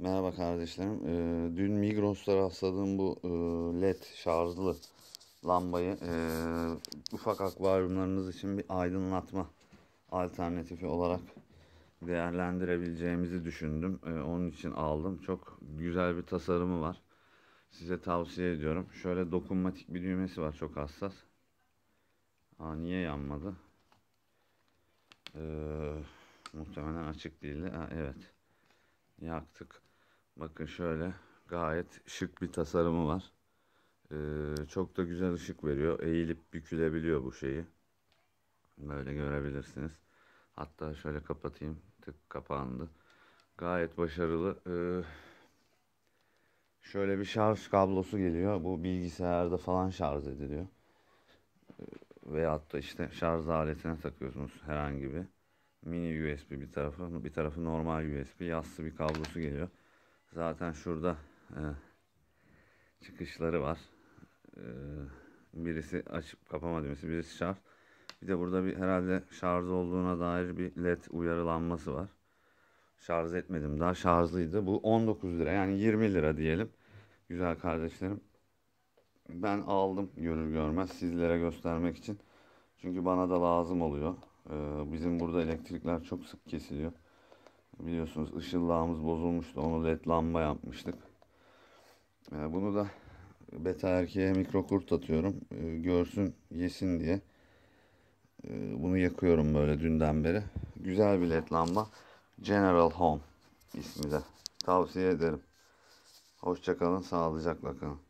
Merhaba kardeşlerim. Ee, dün Migros'ta rastladığım bu e, led şarjlı lambayı e, ufak akvaryumlarınız için bir aydınlatma alternatifi olarak değerlendirebileceğimizi düşündüm. E, onun için aldım. Çok güzel bir tasarımı var. Size tavsiye ediyorum. Şöyle dokunmatik bir düğmesi var. Çok hassas. Aa, niye yanmadı? Ee, muhtemelen açık değildi. Ha, evet. Yaktık. Bakın şöyle gayet şık bir tasarımı var. Ee, çok da güzel ışık veriyor. Eğilip bükülebiliyor bu şeyi. Böyle görebilirsiniz. Hatta şöyle kapatayım. Tık kapandı. Gayet başarılı. Ee, şöyle bir şarj kablosu geliyor. Bu bilgisayarda falan şarj ediliyor. Ee, veyahut da işte şarj aletine takıyorsunuz herhangi bir. Mini USB bir tarafı, bir tarafı normal USB. Yassı bir kablosu geliyor. Zaten şurada e, çıkışları var. E, birisi açıp kapama düğmesi, birisi şarj. Bir de burada bir herhalde şarj olduğuna dair bir led uyarılanması var. Şarj etmedim daha şarjlıydı. Bu 19 lira yani 20 lira diyelim. Güzel kardeşlerim. Ben aldım görür görmez sizlere göstermek için. Çünkü bana da lazım oluyor. Ee, bizim burada elektrikler çok sık kesiliyor. Biliyorsunuz ışıllağımız bozulmuştu. Onu led lamba yapmıştık. Ee, bunu da beta erkeğe mikrokurt atıyorum. Ee, görsün, yesin diye. Ee, bunu yakıyorum böyle dünden beri. Güzel bir led lamba. General Home ismi de. Tavsiye ederim. Hoşçakalın, sağlıcakla kalın.